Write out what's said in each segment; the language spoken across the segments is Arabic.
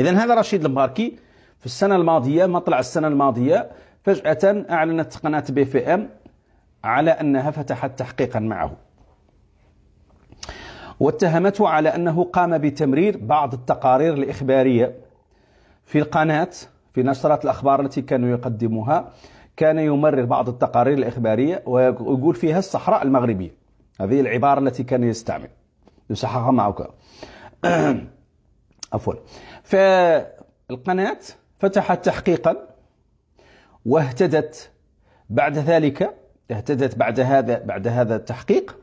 إذا هذا رشيد المباركي في السنة الماضية مطلع السنة الماضية فجأة أعلنت قناة بي في أم على أنها فتحت تحقيقا معه واتهمته على أنه قام بتمرير بعض التقارير الإخبارية في القناة في نشرات الأخبار التي كانوا يقدموها كان يمرر بعض التقارير الإخبارية ويقول فيها الصحراء المغربية هذه العبارة التي كان يستعمل يصححها معك عفوا فالقناة فتحت تحقيقا واهتدت بعد ذلك اهتدت بعد هذا بعد هذا التحقيق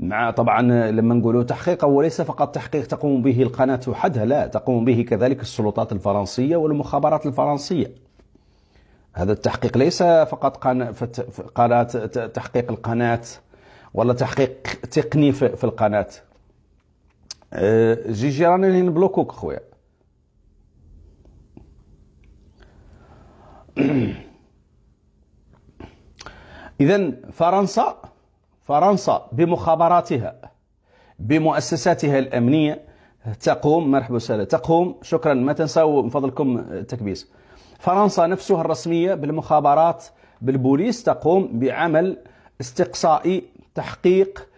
مع طبعا لما نقولوا تحقيق هو ليس فقط تحقيق تقوم به القناة وحدها لا تقوم به كذلك السلطات الفرنسية والمخابرات الفرنسية هذا التحقيق ليس فقط قناة تحقيق القناة ولا تحقيق تقني في القناة جي جيراني اللي نبلوكوك خويا اذا فرنسا فرنسا بمخابراتها بمؤسساتها الامنيه تقوم مرحبا وسهلا تقوم شكرا ما تنساو من فضلكم التكبيس فرنسا نفسها الرسميه بالمخابرات بالبوليس تقوم بعمل استقصائي تحقيق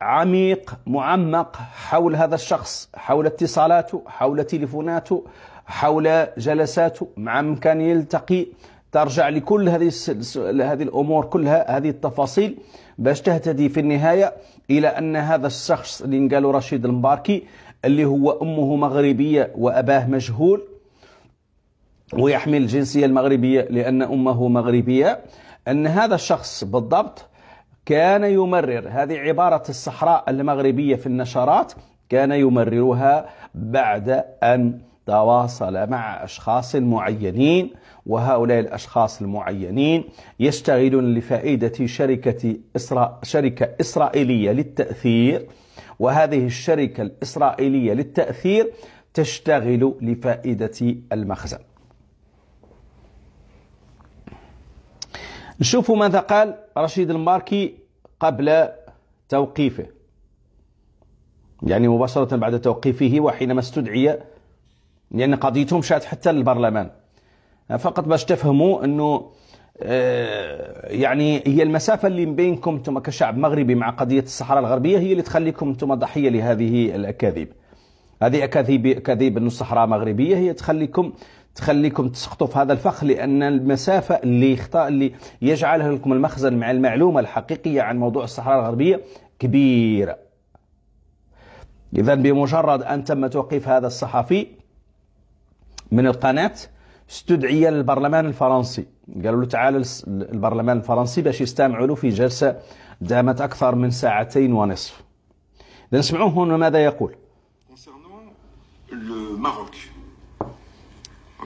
عميق معمق حول هذا الشخص حول اتصالاته حول تليفوناته حول جلساته مع من كان يلتقي ترجع لكل هذه هذه الامور كلها هذه التفاصيل باش تهتدي في النهايه الى ان هذا الشخص اللي قالوا رشيد المباركي اللي هو امه مغربيه واباه مجهول ويحمل الجنسيه المغربيه لان امه مغربيه ان هذا الشخص بالضبط كان يمرر هذه عبارة الصحراء المغربية في النشرات كان يمررها بعد أن تواصل مع أشخاص معينين وهؤلاء الأشخاص المعينين يشتغلون لفائدة شركة, إسرا... شركة إسرائيلية للتأثير وهذه الشركة الإسرائيلية للتأثير تشتغل لفائدة المخزن نشوفوا ماذا قال رشيد الماركي قبل توقيفه يعني مباشرة بعد توقيفه وحينما استدعي لأن قضيته مشات حتى للبرلمان فقط باش تفهموا أنه آه، يعني هي المسافة اللي بينكم انتم كشعب مغربي مع قضية الصحراء الغربية هي اللي تخليكم انتم ضحية لهذه الأكاذيب هذه أكاذيب أكاذيب أن الصحراء مغربية هي تخليكم تخليكم تسقطوا في هذا الفخ لأن المسافة اللي يخطأ اللي يجعلها لكم المخزن مع المعلومة الحقيقية عن موضوع الصحراء الغربية كبيرة إذا بمجرد أن تم توقيف هذا الصحفي من القناة استدعي للبرلمان الفرنسي قالوا له تعال البرلمان الفرنسي باش يستمعوا له في جلسة دامت أكثر من ساعتين ونصف نسمعوه هنا ماذا يقول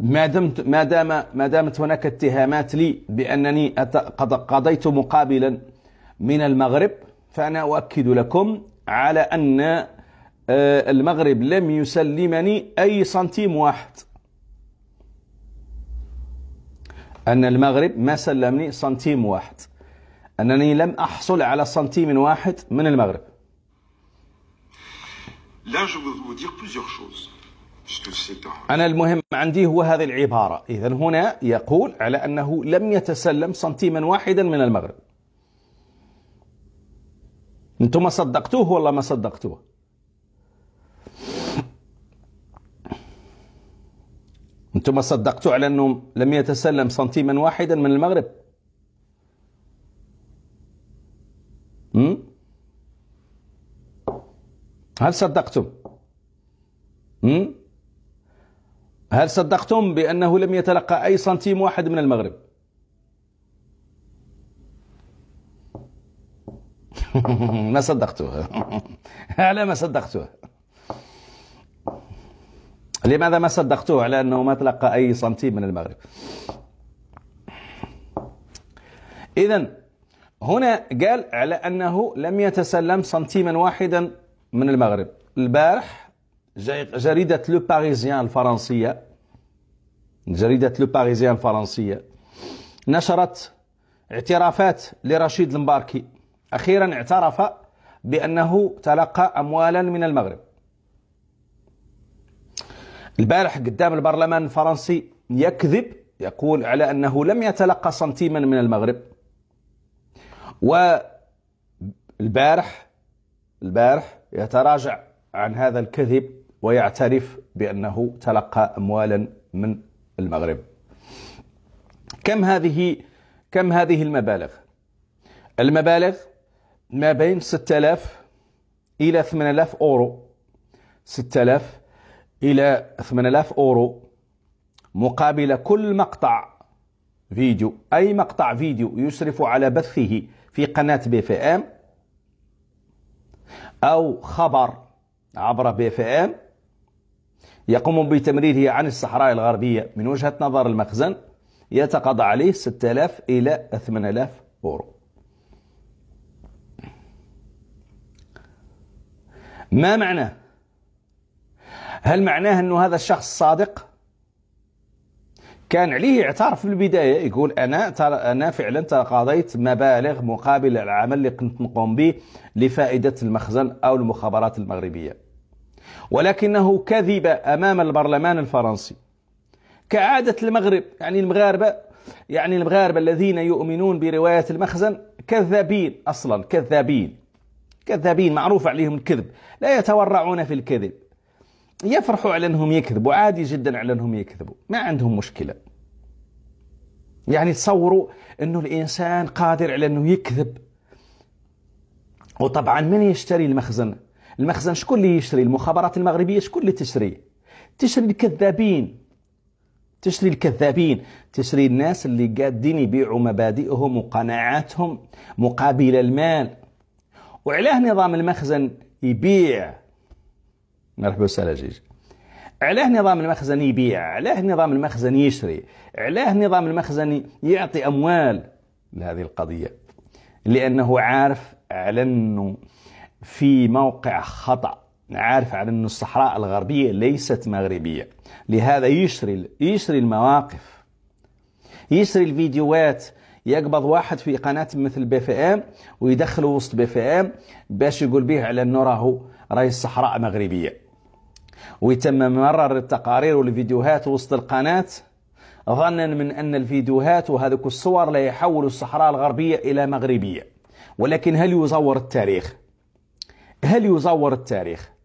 ما دمت ما دام ما دامت هناك اتهامات لي بانني قد قضيت مقابلا من المغرب فانا اؤكد لكم على ان آه، المغرب لم يسلمني اي سنتيم واحد ان المغرب ما سلمني سنتيم واحد انني لم احصل على سنتيم واحد من المغرب Là, je veux vous dire plusieurs choses. أنا المهم عندي هو هذه العبارة إذا هنا يقول على أنه لم يتسلم سنتيما واحدا من المغرب أنتم صدقتوه ولا ما صدقتوه أنتم صدقتوا على أنه لم يتسلم سنتيما واحدا من المغرب هل صدقتم؟ هل صدقتم بأنه لم يتلقى أي سنتيم واحد من المغرب ما صدقته على ما صدقته لماذا ما صدقته على أنه ما تلقى أي سنتيم من المغرب إذا هنا قال على أنه لم يتسلم سنتيما واحدا من المغرب البارح جريدة لو باريزيان الفرنسية جريدة لو باريزيان الفرنسية نشرت اعترافات لرشيد المباركي أخيرا اعترف بأنه تلقى أموالا من المغرب البارح قدام البرلمان الفرنسي يكذب يقول على أنه لم يتلقى سنتيما من المغرب والبارح البارح يتراجع عن هذا الكذب ويعترف بأنه تلقى أموالا من المغرب كم هذه كم هذه المبالغ المبالغ ما بين 6000 إلى 8000 أورو 6000 إلى 8000 أورو مقابل كل مقطع فيديو أي مقطع فيديو يشرف على بثه في قناة بي في ام أو خبر عبر بي في ام يقوم بتمريره عن الصحراء الغربية من وجهة نظر المخزن يتقاضى عليه 6000 إلى 8000 أورو ما معناه هل معناه أن هذا الشخص صادق كان عليه اعترف في البداية يقول أنا أنا فعلا تقاضيت مبالغ مقابل العمل اللي كنت نقوم به لفائدة المخزن أو المخابرات المغربية ولكنه كذب أمام البرلمان الفرنسي كعادة المغرب يعني المغاربة يعني المغاربة الذين يؤمنون برواية المخزن كذابين أصلا كذابين كذابين معروف عليهم الكذب لا يتورعون في الكذب يفرحوا على أنهم يكذبوا عادي جدا على أنهم يكذبوا ما عندهم مشكلة يعني تصوروا أنه الإنسان قادر على أنه يكذب وطبعا من يشتري المخزن المخزن شكون اللي يشري المخابرات المغربيه شكون اللي تشري تشري الكذابين تشري الكذابين تشري الناس اللي قادين يبيعوا مبادئهم وقناعاتهم مقابل المال وعلاه نظام المخزن يبيع مرحبا وسهلا جيج علاه نظام المخزن يبيع علاه نظام المخزن يشري علاه نظام المخزن يعطي أموال لهذه القضية لأنه عارف على أنه في موقع خطأ عارف على أن الصحراء الغربية ليست مغربية لهذا يشري يشري المواقف يشري الفيديوهات يقبض واحد في قناة مثل بي في ام ويدخله وسط بي في ام باش يقول به على انه راهو راهي الصحراء مغربية ويتم مرر التقارير والفيديوهات وسط القناة ظنا من أن الفيديوهات وهذه الصور لا يحول الصحراء الغربية إلى مغربية ولكن هل يزور التاريخ؟ هل يزور التاريخ